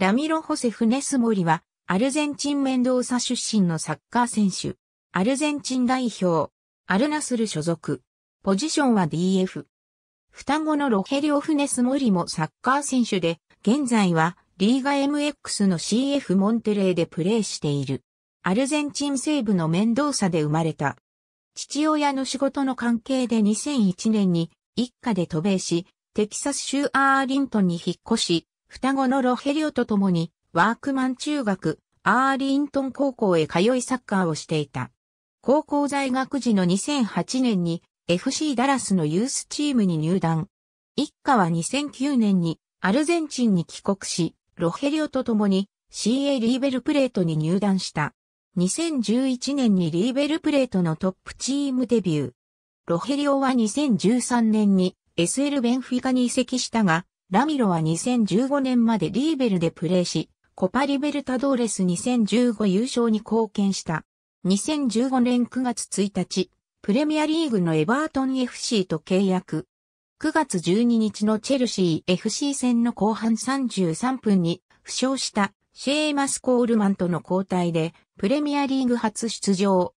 ラミロ・ホセ・フネスモリは、アルゼンチン・メンドーサ出身のサッカー選手。アルゼンチン代表。アルナスル所属。ポジションは DF。双子のロヘリオ・フネスモリもサッカー選手で、現在はリーガ MX の CF モンテレーでプレーしている。アルゼンチン西部のメンドーサで生まれた。父親の仕事の関係で2001年に一家で渡米し、テキサス州アーリントンに引っ越し、双子のロヘリオと共に、ワークマン中学、アーリントン高校へ通いサッカーをしていた。高校在学時の2008年に FC ダラスのユースチームに入団。一家は2009年にアルゼンチンに帰国し、ロヘリオと共に CA リーベルプレートに入団した。2011年にリーベルプレートのトップチームデビュー。ロヘリオは2013年に SL ベンフィカに移籍したが、ラミロは2015年までリーベルでプレーし、コパリベルタドーレス2015優勝に貢献した。2015年9月1日、プレミアリーグのエバートン FC と契約。9月12日のチェルシー FC 戦の後半33分に負傷したシェーマス・コールマンとの交代でプレミアリーグ初出場。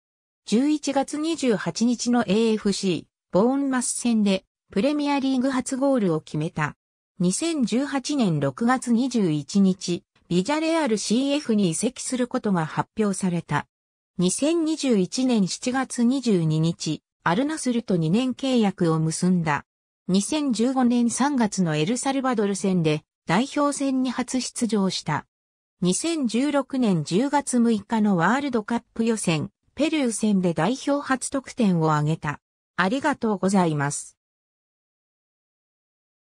11月28日の AFC ボーンマス戦でプレミアリーグ初ゴールを決めた。2018年6月21日、ビジャレアル CF に移籍することが発表された。2021年7月22日、アルナスルと2年契約を結んだ。2015年3月のエルサルバドル戦で代表戦に初出場した。2016年10月6日のワールドカップ予選、ペルー戦で代表初得点を挙げた。ありがとうございます。